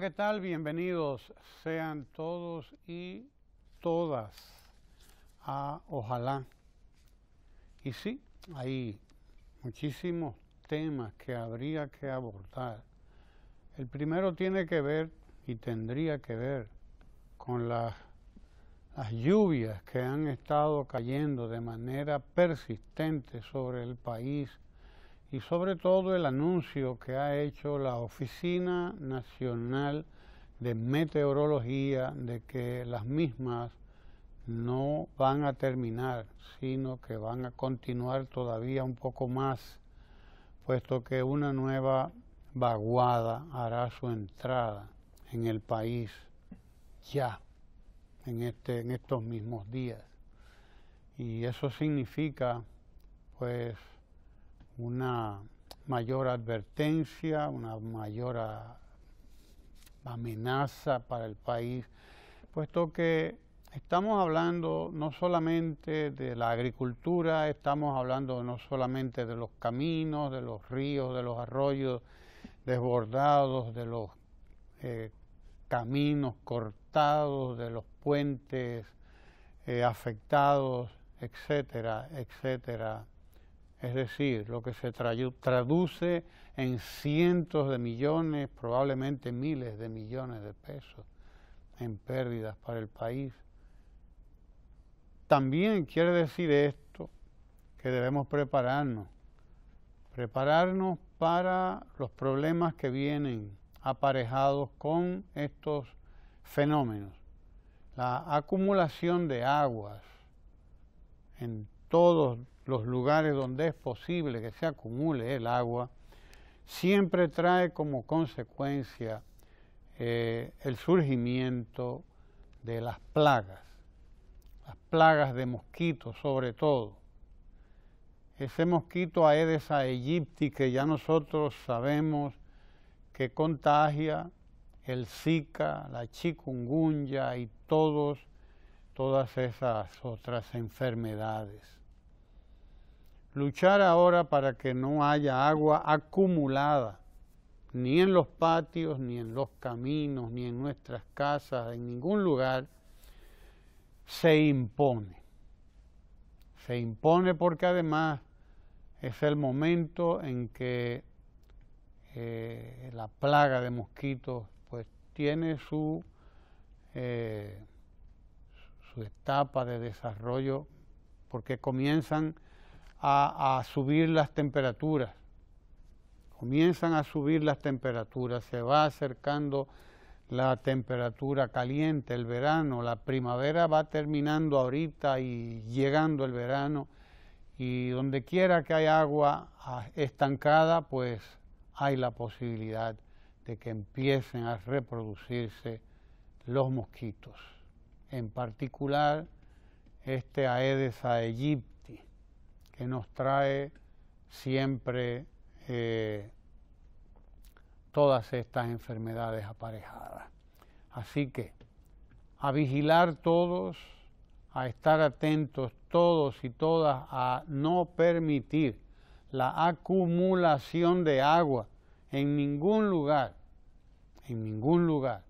¿qué tal? Bienvenidos sean todos y todas a Ojalá. Y sí, hay muchísimos temas que habría que abordar. El primero tiene que ver y tendría que ver con las, las lluvias que han estado cayendo de manera persistente sobre el país y sobre todo el anuncio que ha hecho la Oficina Nacional de Meteorología de que las mismas no van a terminar, sino que van a continuar todavía un poco más, puesto que una nueva vaguada hará su entrada en el país ya, en, este, en estos mismos días. Y eso significa, pues, una mayor advertencia, una mayor amenaza para el país, puesto que estamos hablando no solamente de la agricultura, estamos hablando no solamente de los caminos, de los ríos, de los arroyos desbordados, de los eh, caminos cortados, de los puentes eh, afectados, etcétera, etcétera es decir, lo que se traduce en cientos de millones, probablemente miles de millones de pesos en pérdidas para el país. También quiere decir esto que debemos prepararnos, prepararnos para los problemas que vienen aparejados con estos fenómenos. La acumulación de aguas en todos los lugares donde es posible que se acumule el agua, siempre trae como consecuencia eh, el surgimiento de las plagas, las plagas de mosquitos sobre todo. Ese mosquito Aedes aegypti que ya nosotros sabemos que contagia el Zika, la chikungunya y todos, todas esas otras enfermedades. Luchar ahora para que no haya agua acumulada, ni en los patios, ni en los caminos, ni en nuestras casas, en ningún lugar, se impone. Se impone porque además es el momento en que eh, la plaga de mosquitos pues tiene su, eh, su etapa de desarrollo porque comienzan a, subir las temperaturas. Comienzan a subir las temperaturas, se va acercando la temperatura caliente, el verano, la primavera va terminando ahorita y llegando el verano y donde quiera que hay agua ah, estancada, pues hay la posibilidad de que empiecen a reproducirse los mosquitos, en particular este Aedes aegypti que nos trae siempre eh, todas estas enfermedades aparejadas. Así que a vigilar todos, a estar atentos todos y todas, a no permitir la acumulación de agua en ningún lugar, en ningún lugar.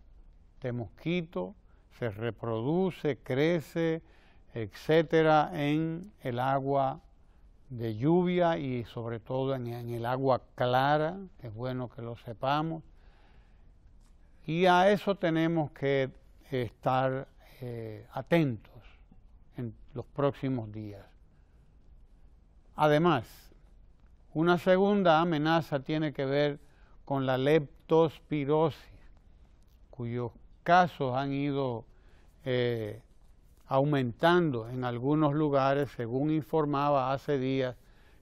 De mosquito se reproduce, crece, etcétera, en el agua de lluvia y sobre todo en, el agua clara, es bueno que lo sepamos. Y a eso tenemos que estar eh, atentos en los próximos días. Además, una segunda amenaza tiene que ver con la leptospirosis, cuyos casos han ido eh, aumentando en algunos lugares, según informaba hace días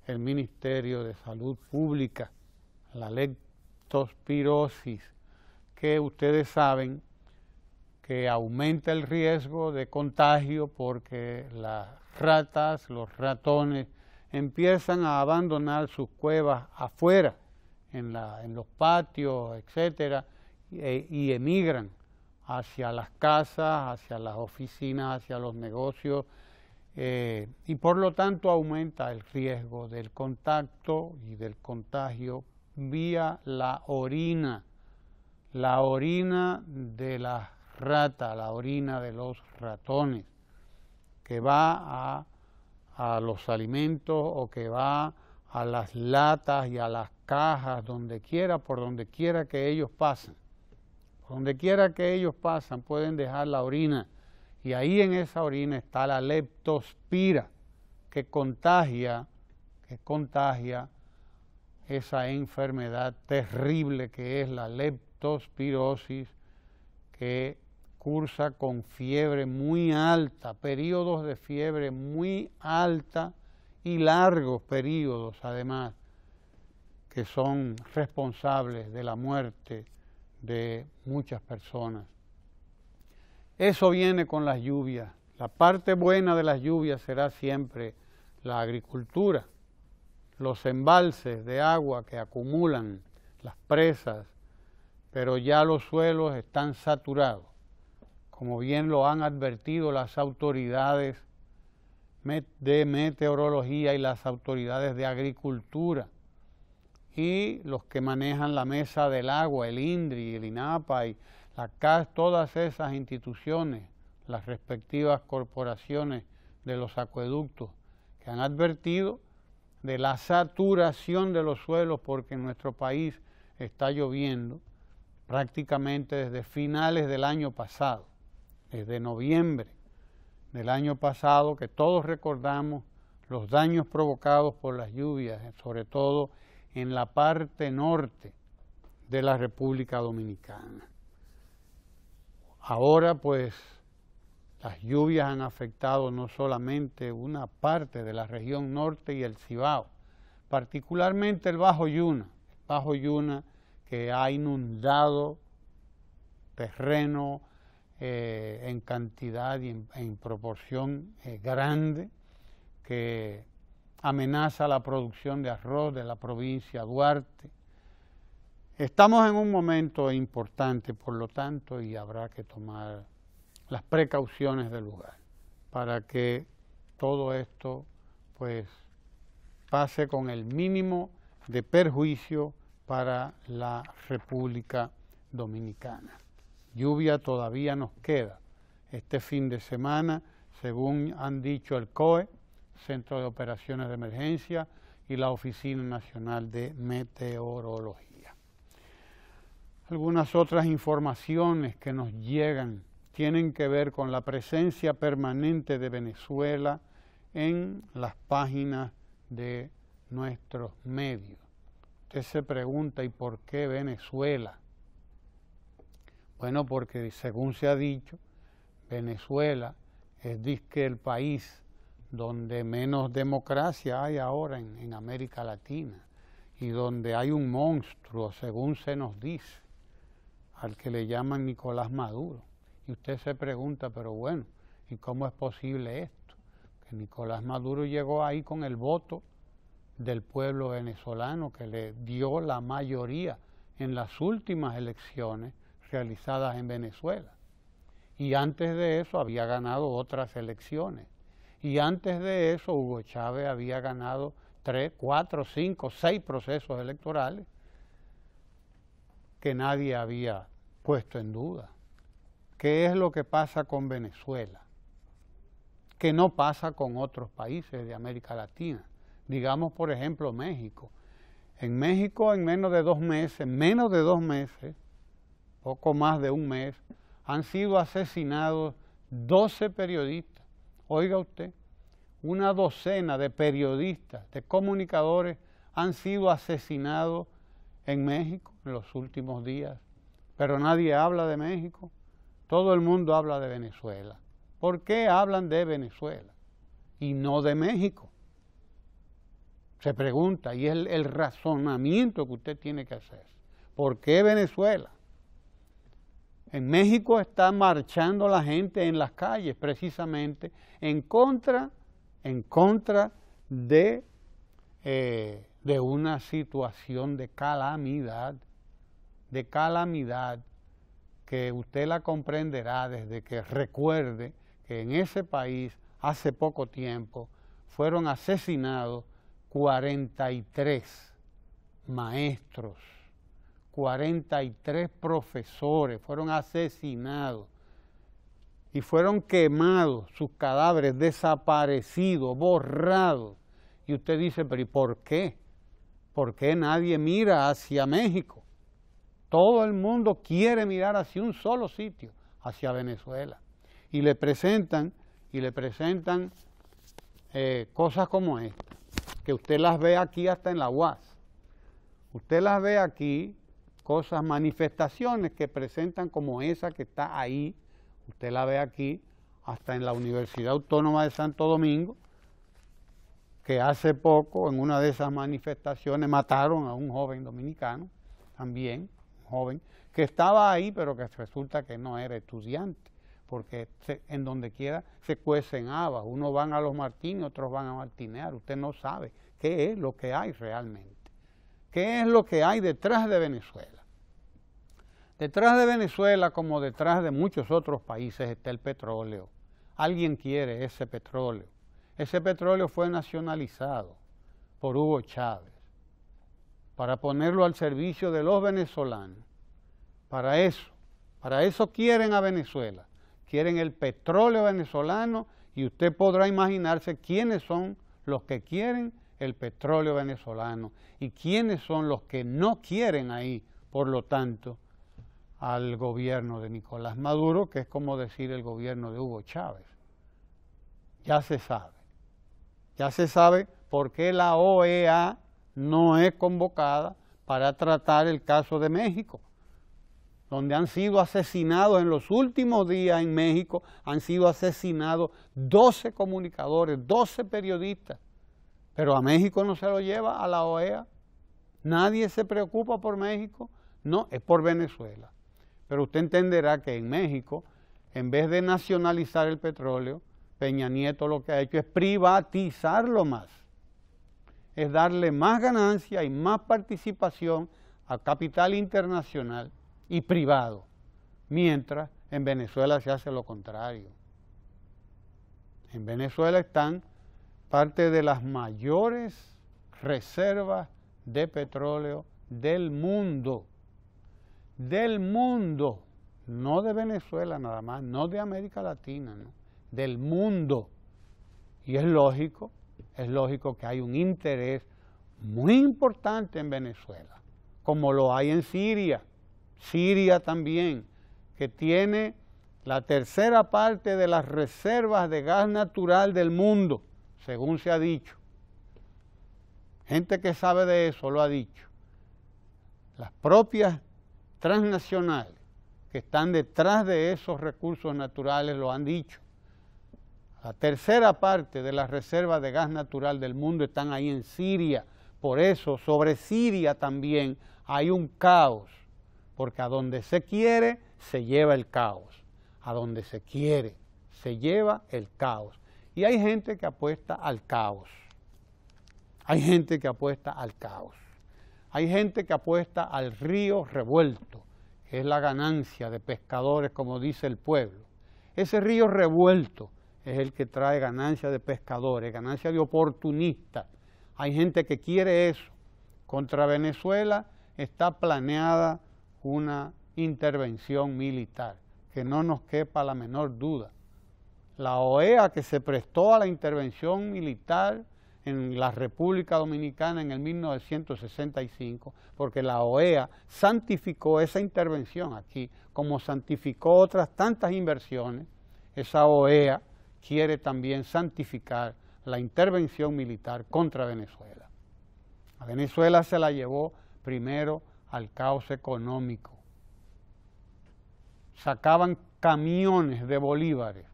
el Ministerio de Salud Pública, la leptospirosis, que ustedes saben que aumenta el riesgo de contagio porque las ratas, los ratones, empiezan a abandonar sus cuevas afuera, en, los patios, etcétera, y e, emigran hacia las casas, hacia las oficinas, hacia los negocios, eh, y por lo tanto aumenta el riesgo del contacto y del contagio vía la orina, la orina de las ratas, la orina de los ratones, que va a, a los alimentos o que va a las latas y a las cajas, donde quiera, por donde quiera que ellos pasen. Donde quiera que ellos pasan pueden dejar la orina y ahí en esa orina está la leptospira que contagia, que contagia esa enfermedad terrible que es la leptospirosis que cursa con fiebre muy alta, periodos de fiebre muy alta y largos periodos además que son responsables de la muerte de muchas personas. Eso viene con las lluvias. La parte buena de las lluvias será siempre la agricultura, los embalses de agua que acumulan las presas, pero ya los suelos están saturados. Como bien lo han advertido las autoridades de meteorología y las autoridades de agricultura, y los que manejan la mesa del agua, el INDRI, el INAPA y la todas esas instituciones, las respectivas corporaciones de los acueductos, que han advertido de la saturación de los suelos porque en nuestro país está lloviendo prácticamente desde finales del año pasado, desde noviembre del año pasado, que todos recordamos los daños provocados por las lluvias, sobre todo en la parte norte de la República Dominicana. Ahora pues las lluvias han afectado no solamente una parte de la región norte y el Cibao, particularmente el Bajo Yuna, Bajo Yuna que ha inundado terreno eh, en cantidad y en, proporción eh, grande, que amenaza la producción de arroz de la provincia de Duarte. Estamos en un momento importante, por lo tanto, y habrá que tomar las precauciones del lugar para que todo esto pues pase con el mínimo de perjuicio para la República Dominicana. Lluvia todavía nos queda. Este fin de semana, según han dicho el COE, Centro de Operaciones de Emergencia y la Oficina Nacional de Meteorología. Algunas otras informaciones que nos llegan tienen que ver con la presencia permanente de Venezuela en las páginas de nuestros medios. Usted se pregunta, ¿y por qué Venezuela? Bueno, porque según se ha dicho, Venezuela es que el país donde menos democracia hay ahora en, América Latina y donde hay un monstruo, según se nos dice, al que le llaman Nicolás Maduro. Y usted se pregunta, pero bueno, ¿y cómo es posible esto? Que Nicolás Maduro llegó ahí con el voto del pueblo venezolano que le dio la mayoría en las últimas elecciones realizadas en Venezuela. Y antes de eso había ganado otras elecciones y antes de eso Hugo Chávez había ganado tres, cuatro, cinco, seis procesos electorales que nadie había puesto en duda. ¿Qué es lo que pasa con Venezuela? Que no pasa con otros países de América Latina. Digamos, por ejemplo, México. En México, en menos de dos meses, menos de dos meses, poco más de un mes, han sido asesinados 12 periodistas Oiga usted, una docena de periodistas, de comunicadores han sido asesinados en México en los últimos días, pero nadie habla de México, todo el mundo habla de Venezuela. ¿Por qué hablan de Venezuela y no de México? Se pregunta, y es el, razonamiento que usted tiene que hacer. ¿Por qué Venezuela? En México está marchando la gente en las calles precisamente en contra, en contra de, eh, de una situación de calamidad, de calamidad que usted la comprenderá desde que recuerde que en ese país hace poco tiempo fueron asesinados 43 maestros 43 profesores fueron asesinados y fueron quemados, sus cadáveres desaparecidos, borrados. Y usted dice, pero por qué? ¿Por qué nadie mira hacia México? Todo el mundo quiere mirar hacia un solo sitio, hacia Venezuela. Y le presentan, y le presentan eh, cosas como esta, que usted las ve aquí hasta en la UAS. Usted las ve aquí cosas, manifestaciones que presentan como esa que está ahí, usted la ve aquí, hasta en la Universidad Autónoma de Santo Domingo, que hace poco en una de esas manifestaciones mataron a un joven dominicano, también, un joven, que estaba ahí pero que resulta que no era estudiante, porque en donde quiera se cuecen habas, unos van a los martines, otros van a martinear, usted no sabe qué es lo que hay realmente, qué es lo que hay detrás de Venezuela. Detrás de Venezuela, como detrás de muchos otros países, está el petróleo. Alguien quiere ese petróleo. Ese petróleo fue nacionalizado por Hugo Chávez para ponerlo al servicio de los venezolanos. Para eso, para eso quieren a Venezuela. Quieren el petróleo venezolano y usted podrá imaginarse quiénes son los que quieren el petróleo venezolano y quiénes son los que no quieren ahí, por lo tanto, al gobierno de Nicolás Maduro, que es como decir el gobierno de Hugo Chávez. Ya se sabe. Ya se sabe por qué la OEA no es convocada para tratar el caso de México, donde han sido asesinados en los últimos días en México, han sido asesinados 12 comunicadores, 12 periodistas, pero a México no se lo lleva a la OEA. Nadie se preocupa por México, no, es por Venezuela. Pero usted entenderá que en México, en vez de nacionalizar el petróleo, Peña Nieto lo que ha hecho es privatizarlo más. Es darle más ganancia y más participación a capital internacional y privado, mientras en Venezuela se hace lo contrario. En Venezuela están parte de las mayores reservas de petróleo del mundo del mundo, no de Venezuela nada más, no de América Latina, del mundo. Y es lógico, es lógico que hay un interés muy importante en Venezuela, como lo hay en Siria, Siria también, que tiene la tercera parte de las reservas de gas natural del mundo, según se ha dicho. Gente que sabe de eso lo ha dicho. Las propias transnacionales que están detrás de esos recursos naturales lo han dicho. La tercera parte de las reservas de gas natural del mundo están ahí en Siria. Por eso, sobre Siria también hay un caos, porque a donde se quiere, se lleva el caos. A donde se quiere, se lleva el caos. Y hay gente que apuesta al caos. Hay gente que apuesta al caos. Hay gente que apuesta al río revuelto, que es la ganancia de pescadores, como dice el pueblo. Ese río revuelto es el que trae ganancia de pescadores, ganancia de oportunistas. Hay gente que quiere eso. Contra Venezuela está planeada una intervención militar, que no nos quepa la menor duda. La OEA que se prestó a la intervención militar en la República Dominicana en el 1965, porque la OEA santificó esa intervención aquí, como santificó otras tantas inversiones, esa OEA quiere también santificar la intervención militar contra Venezuela. A Venezuela se la llevó primero al caos económico. Sacaban camiones de bolívares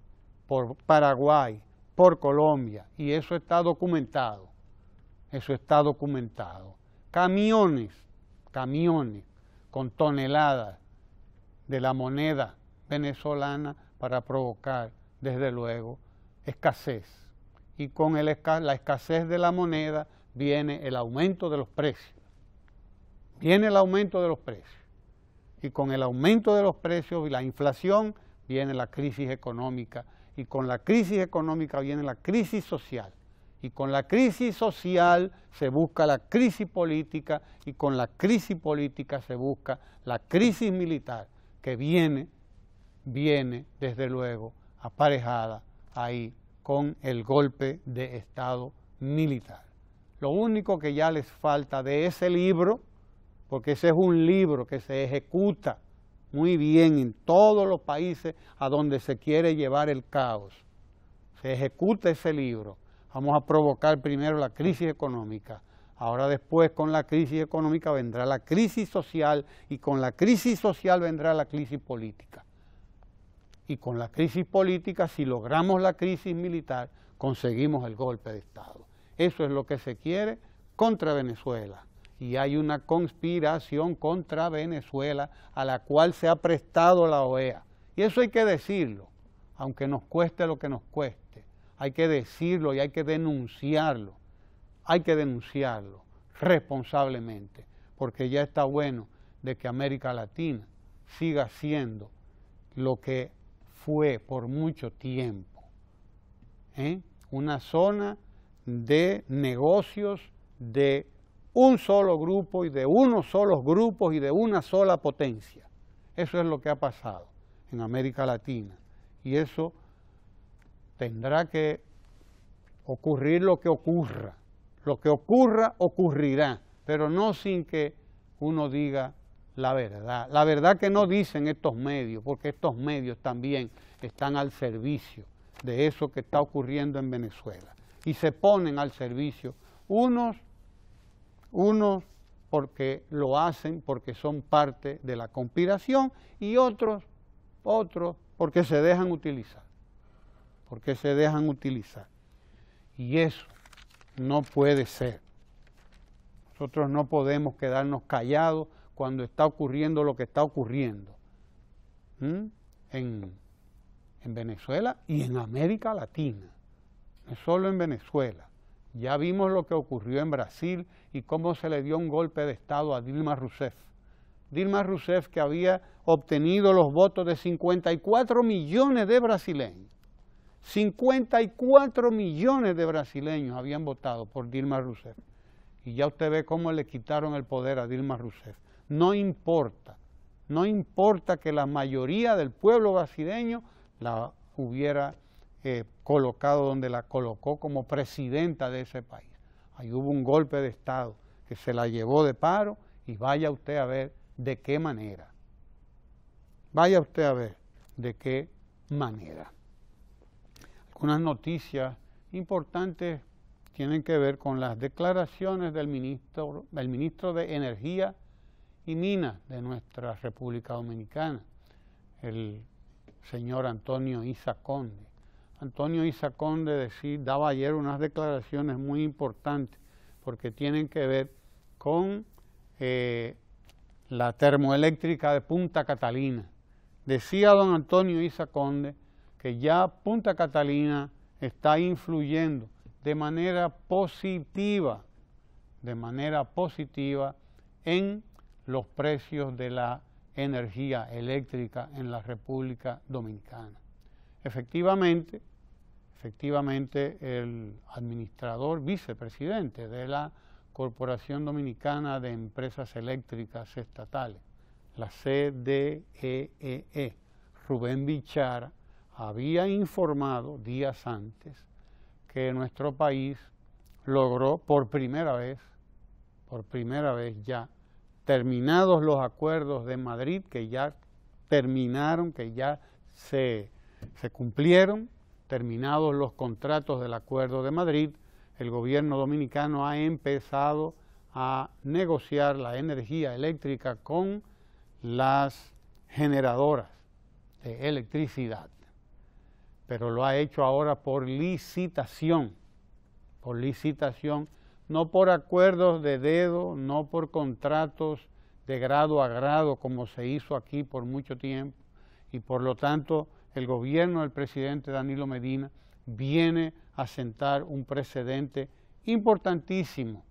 por Paraguay, por Colombia y eso está documentado, eso está documentado. Camiones, camiones con toneladas de la moneda venezolana para provocar, desde luego, escasez. Y con la escasez de la moneda viene el aumento de los precios. Viene el aumento de los precios. Y con el aumento de los precios y la inflación viene la crisis económica y con la crisis económica viene la crisis social. Y con la crisis social se busca la crisis política y con la crisis política se busca la crisis militar que viene, viene desde luego aparejada ahí con el golpe de Estado militar. Lo único que ya les falta de ese libro, porque ese es un libro que se ejecuta, muy bien en todos los países a donde se quiere llevar el caos. Se ejecuta ese libro. Vamos a provocar primero la crisis económica. Ahora después con la crisis económica vendrá la crisis social y con la crisis social vendrá la crisis política. Y con la crisis política, si logramos la crisis militar, conseguimos el golpe de Estado. Eso es lo que se quiere contra Venezuela. Y hay una conspiración contra Venezuela a la cual se ha prestado la OEA. Y eso hay que decirlo, aunque nos cueste lo que nos cueste. Hay que decirlo y hay que denunciarlo. Hay que denunciarlo responsablemente, porque ya está bueno de que América Latina siga siendo lo que fue por mucho tiempo. ¿eh? Una zona de negocios de un solo grupo y de unos solos grupos y de una sola potencia. Eso es lo que ha pasado en América Latina. Y eso tendrá que ocurrir lo que ocurra. Lo que ocurra, ocurrirá, pero no sin que uno diga la verdad. La verdad que no dicen estos medios, porque estos medios también están al servicio de eso que está ocurriendo en Venezuela. Y se ponen al servicio unos unos porque lo hacen porque son parte de la conspiración y otros, otros porque se dejan utilizar, porque se dejan utilizar. Y eso no puede ser. Nosotros no podemos quedarnos callados cuando está ocurriendo lo que está ocurriendo en, en Venezuela y en América Latina, no solo en Venezuela. Ya vimos lo que ocurrió en Brasil y cómo se le dio un golpe de Estado a Dilma Rousseff. Dilma Rousseff que había obtenido los votos de 54 millones de brasileños. 54 millones de brasileños habían votado por Dilma Rousseff. Y ya usted ve cómo le quitaron el poder a Dilma Rousseff. No importa, no importa que la mayoría del pueblo brasileño la hubiera eh, colocado donde la colocó como presidenta de ese país. Ahí hubo un golpe de Estado que se la llevó de paro y vaya usted a ver de qué manera. Vaya usted a ver de qué manera. Algunas noticias importantes tienen que ver con las declaraciones del ministro, del ministro de Energía y Minas de nuestra República Dominicana, el señor Antonio Isa Conde. Antonio Isaconde daba ayer unas declaraciones muy importantes porque tienen que ver con eh, la termoeléctrica de Punta Catalina. Decía don Antonio Isaconde que ya Punta Catalina está influyendo de manera positiva, de manera positiva en los precios de la energía eléctrica en la República Dominicana. Efectivamente, efectivamente el administrador vicepresidente de la Corporación Dominicana de Empresas Eléctricas Estatales, la CDEE, e e. Rubén Bichara, había informado días antes que nuestro país logró por primera vez, por primera vez ya, terminados los acuerdos de Madrid, que ya terminaron, que ya se, se cumplieron, terminados los contratos del Acuerdo de Madrid, el gobierno dominicano ha empezado a negociar la energía eléctrica con las generadoras de electricidad, pero lo ha hecho ahora por licitación, por licitación, no por acuerdos de dedo, no por contratos de grado a grado como se hizo aquí por mucho tiempo, y por lo tanto el gobierno del presidente Danilo Medina viene a sentar un precedente importantísimo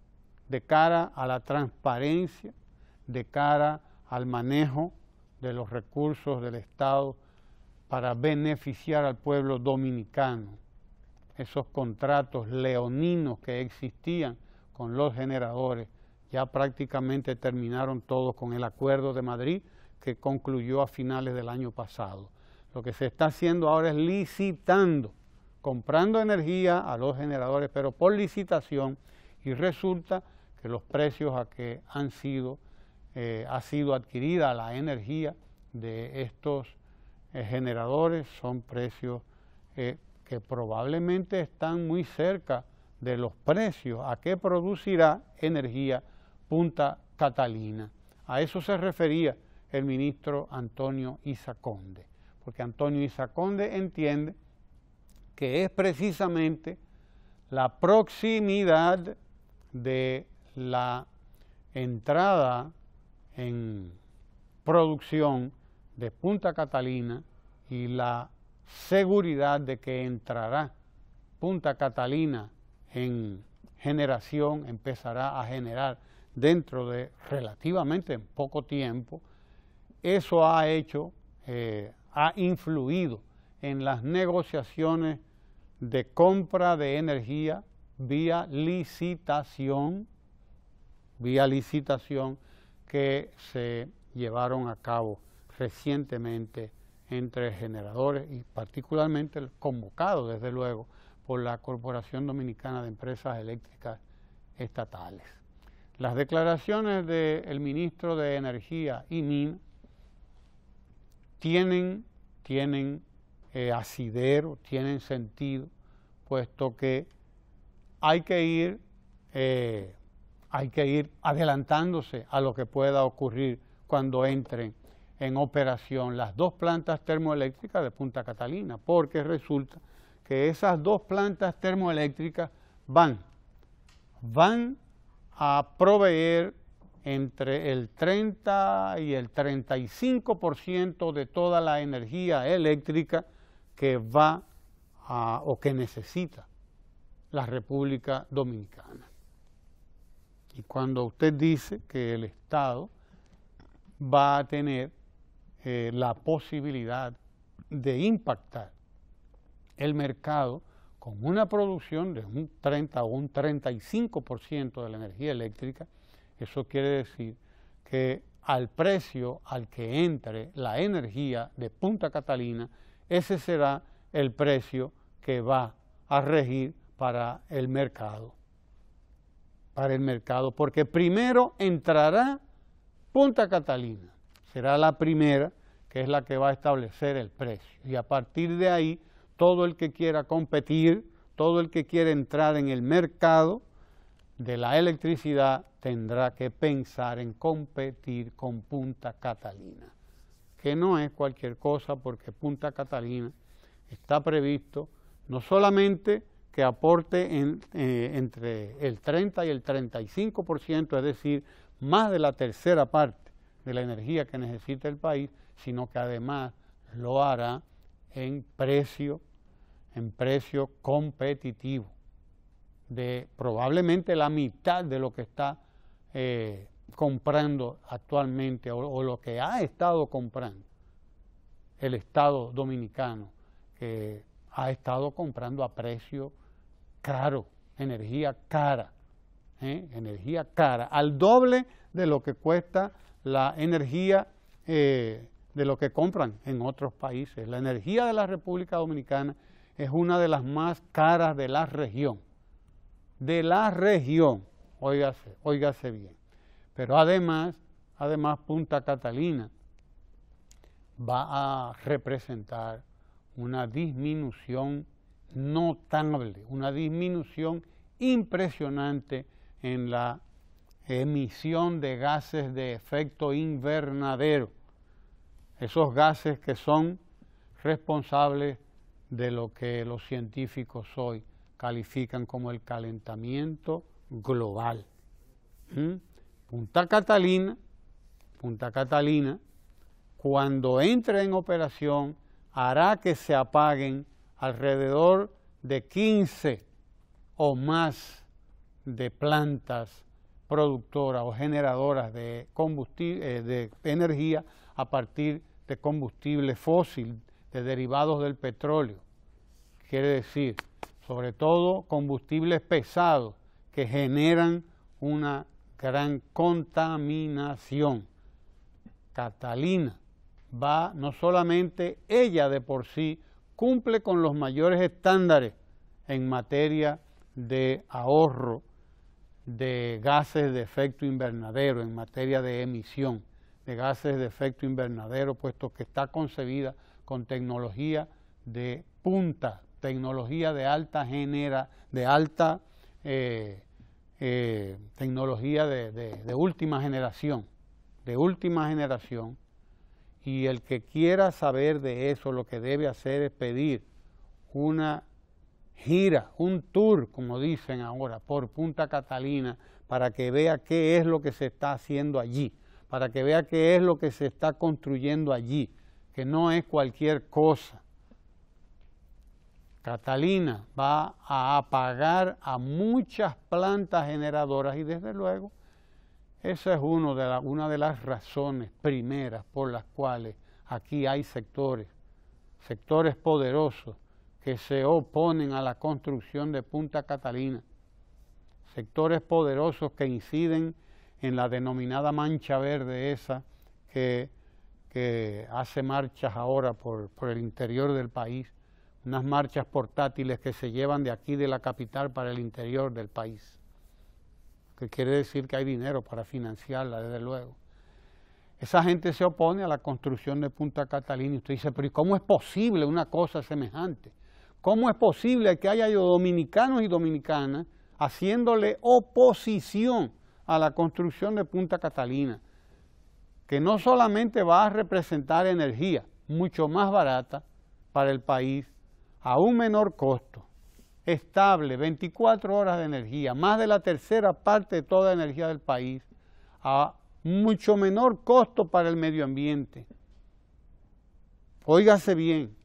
de cara a la transparencia, de cara al manejo de los recursos del Estado para beneficiar al pueblo dominicano. Esos contratos leoninos que existían con los generadores ya prácticamente terminaron todos con el Acuerdo de Madrid que concluyó a finales del año pasado. Lo que se está haciendo ahora es licitando, comprando energía a los generadores, pero por licitación, y resulta que los precios a que han sido, eh, ha sido adquirida la energía de estos eh, generadores son precios eh, que probablemente están muy cerca de los precios a que producirá energía Punta Catalina. A eso se refería el ministro Antonio Isaconde porque Antonio Isaconde entiende que es precisamente la proximidad de la entrada en producción de Punta Catalina y la seguridad de que entrará Punta Catalina en generación, empezará a generar dentro de relativamente poco tiempo, eso ha hecho eh, ha influido en las negociaciones de compra de energía vía licitación, vía licitación que se llevaron a cabo recientemente entre generadores y particularmente convocado, desde luego, por la Corporación Dominicana de Empresas Eléctricas Estatales. Las declaraciones del ministro de Energía ININ, tienen, tienen eh, asidero, tienen sentido, puesto que hay que ir, eh, hay que ir adelantándose a lo que pueda ocurrir cuando entren en operación las dos plantas termoeléctricas de Punta Catalina, porque resulta que esas dos plantas termoeléctricas van, van a proveer entre el 30 y el 35% de toda la energía eléctrica que va a, o que necesita la República Dominicana. Y cuando usted dice que el Estado va a tener eh, la posibilidad de impactar el mercado con una producción de un 30 o un 35% de la energía eléctrica, eso quiere decir que al precio al que entre la energía de Punta Catalina, ese será el precio que va a regir para el mercado. Para el mercado, porque primero entrará Punta Catalina, será la primera que es la que va a establecer el precio. Y a partir de ahí, todo el que quiera competir, todo el que quiera entrar en el mercado, de la electricidad tendrá que pensar en competir con Punta Catalina, que no es cualquier cosa porque Punta Catalina está previsto no solamente que aporte eh, entre el 30 y el 35%, es decir, más de la tercera parte de la energía que necesita el país, sino que además lo hará en precio, en precio competitivo de probablemente la mitad de lo que está eh, comprando actualmente o, lo que ha estado comprando el Estado dominicano, que ha estado comprando a precio caro, energía cara, ¿eh? energía cara, al doble de lo que cuesta la energía eh, de lo que compran en otros países. La energía de la República Dominicana es una de las más caras de la región de la región, óigase, óigase bien. Pero además, además Punta Catalina va a representar una disminución notable, una disminución impresionante en la emisión de gases de efecto invernadero, esos gases que son responsables de lo que los científicos hoy califican como el calentamiento global. ¿Mm? Punta Catalina, Punta Catalina, cuando entre en operación, hará que se apaguen alrededor de 15 o más de plantas productoras o generadoras de, combustible, eh, de energía a partir de combustible fósil, de derivados del petróleo. Quiere decir, sobre todo combustibles pesados que generan una gran contaminación. Catalina va no solamente ella de por sí, cumple con los mayores estándares en materia de ahorro de gases de efecto invernadero, en materia de emisión de gases de efecto invernadero, puesto que está concebida con tecnología de punta tecnología de alta genera, de alta eh, eh, tecnología de última generación, de última generación, y el que quiera saber de eso lo que debe hacer es pedir una gira, un tour, como dicen ahora, por Punta Catalina, para que vea qué es lo que se está haciendo allí, para que vea qué es lo que se está construyendo allí, que no es cualquier cosa. Catalina va a apagar a muchas plantas generadoras y desde luego esa es una de las razones primeras por las cuales aquí hay sectores, sectores poderosos que se oponen a la construcción de Punta Catalina, sectores poderosos que inciden en la denominada mancha verde esa que, hace marchas ahora por el interior del país unas marchas portátiles que se llevan de aquí de la capital para el interior del país, que quiere decir que hay dinero para financiarla, desde luego. Esa gente se opone a la construcción de Punta Catalina. usted dice, pero ¿y cómo es posible una cosa semejante? ¿Cómo es posible que haya dominicanos y dominicanas haciéndole oposición a la construcción de Punta Catalina? Que no solamente va a representar energía mucho más barata para el país a un menor costo, estable, 24 horas de energía, más de la tercera parte de toda la energía del país, a mucho menor costo para el medio ambiente. Óigase bien,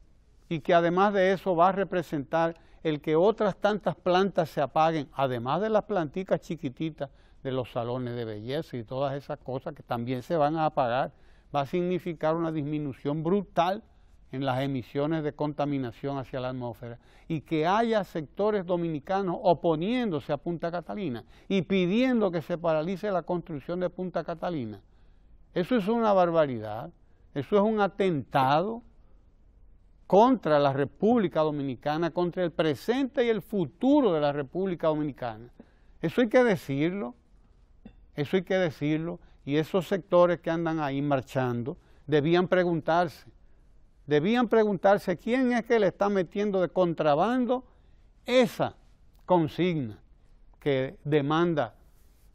y que además de eso va a representar el que otras tantas plantas se apaguen, además de las plantitas chiquititas de los salones de belleza y todas esas cosas que también se van a apagar, va a significar una disminución brutal en las emisiones de contaminación hacia la atmósfera y que haya sectores dominicanos oponiéndose a Punta Catalina y pidiendo que se paralice la construcción de Punta Catalina. Eso es una barbaridad, eso es un atentado contra la República Dominicana, contra el presente y el futuro de la República Dominicana. Eso hay que decirlo, eso hay que decirlo, y esos sectores que andan ahí marchando debían preguntarse debían preguntarse quién es que le está metiendo de contrabando esa consigna que demanda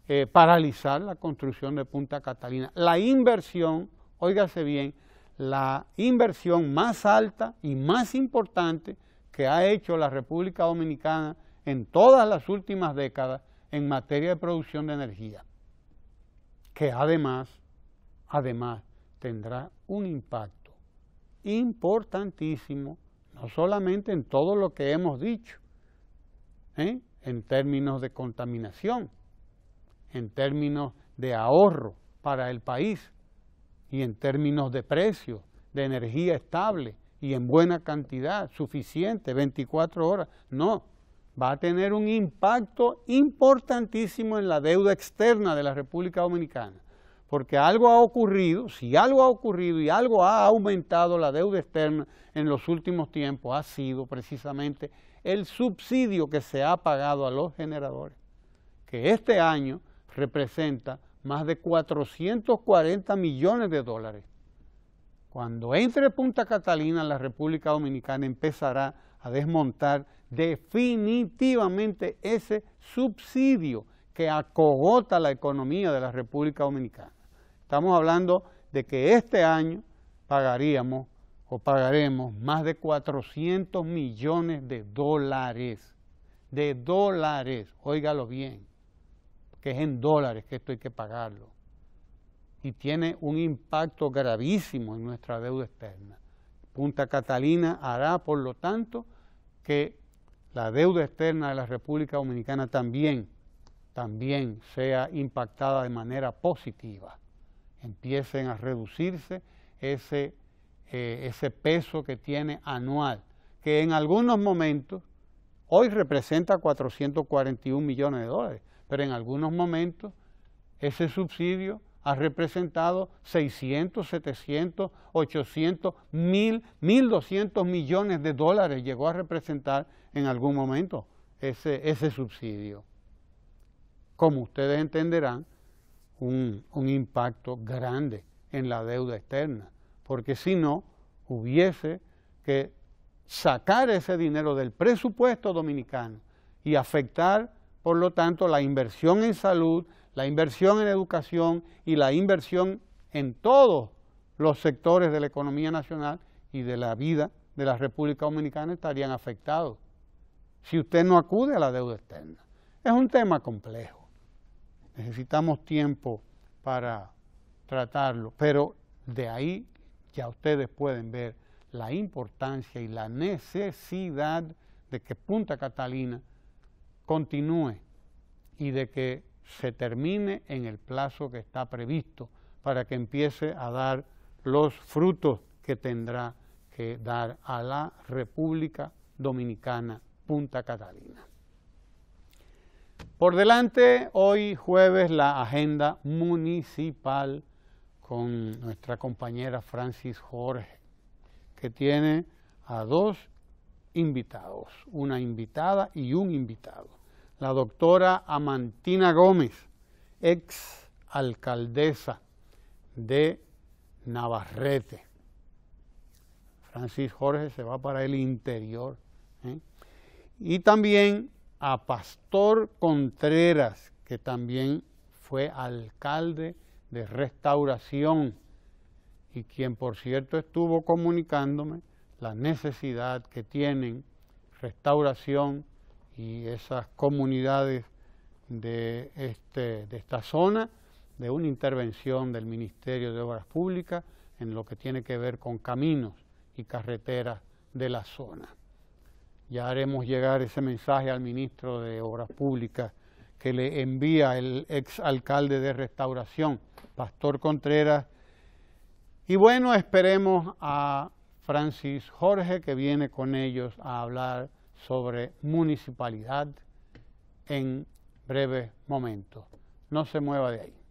eh, paralizar la construcción de Punta Catalina. La inversión, óigase bien, la inversión más alta y más importante que ha hecho la República Dominicana en todas las últimas décadas en materia de producción de energía, que además, además tendrá un impacto importantísimo, no solamente en todo lo que hemos dicho, ¿eh? en términos de contaminación, en términos de ahorro para el país y en términos de precio de energía estable y en buena cantidad, suficiente, 24 horas. No, va a tener un impacto importantísimo en la deuda externa de la República Dominicana porque algo ha ocurrido, si algo ha ocurrido y algo ha aumentado la deuda externa en los últimos tiempos, ha sido precisamente el subsidio que se ha pagado a los generadores, que este año representa más de 440 millones de dólares. Cuando entre Punta Catalina, la República Dominicana empezará a desmontar definitivamente ese subsidio que acogota la economía de la República Dominicana. Estamos hablando de que este año pagaríamos o pagaremos más de 400 millones de dólares, de dólares, óigalo bien, que es en dólares que esto hay que pagarlo. Y tiene un impacto gravísimo en nuestra deuda externa. Punta Catalina hará, por lo tanto, que la deuda externa de la República Dominicana también, también sea impactada de manera positiva empiecen a reducirse ese, eh, ese peso que tiene anual, que en algunos momentos, hoy representa 441 millones de dólares, pero en algunos momentos ese subsidio ha representado 600, 700, 800, 1000, 1200 millones de dólares llegó a representar en algún momento ese, ese subsidio. Como ustedes entenderán, un, impacto grande en la deuda externa, porque si no, hubiese que sacar ese dinero del presupuesto dominicano y afectar, por lo tanto, la inversión en salud, la inversión en educación y la inversión en todos los sectores de la economía nacional y de la vida de la República Dominicana estarían afectados si usted no acude a la deuda externa. Es un tema complejo necesitamos tiempo para tratarlo, pero de ahí ya ustedes pueden ver la importancia y la necesidad de que Punta Catalina continúe y de que se termine en el plazo que está previsto para que empiece a dar los frutos que tendrá que dar a la República Dominicana Punta Catalina. Por delante, hoy jueves, la agenda municipal con nuestra compañera Francis Jorge, que tiene a dos invitados, una invitada y un invitado. La doctora Amantina Gómez, ex alcaldesa de Navarrete. Francis Jorge se va para el interior. ¿eh? Y también a Pastor Contreras, que también fue alcalde de restauración y quien por cierto estuvo comunicándome la necesidad que tienen restauración y esas comunidades de, este, de esta zona de una intervención del Ministerio de Obras Públicas en lo que tiene que ver con caminos y carreteras de la zona. Ya haremos llegar ese mensaje al ministro de Obras Públicas que le envía el ex alcalde de Restauración, Pastor Contreras. Y bueno, esperemos a Francis Jorge que viene con ellos a hablar sobre municipalidad en breve momento. No se mueva de ahí.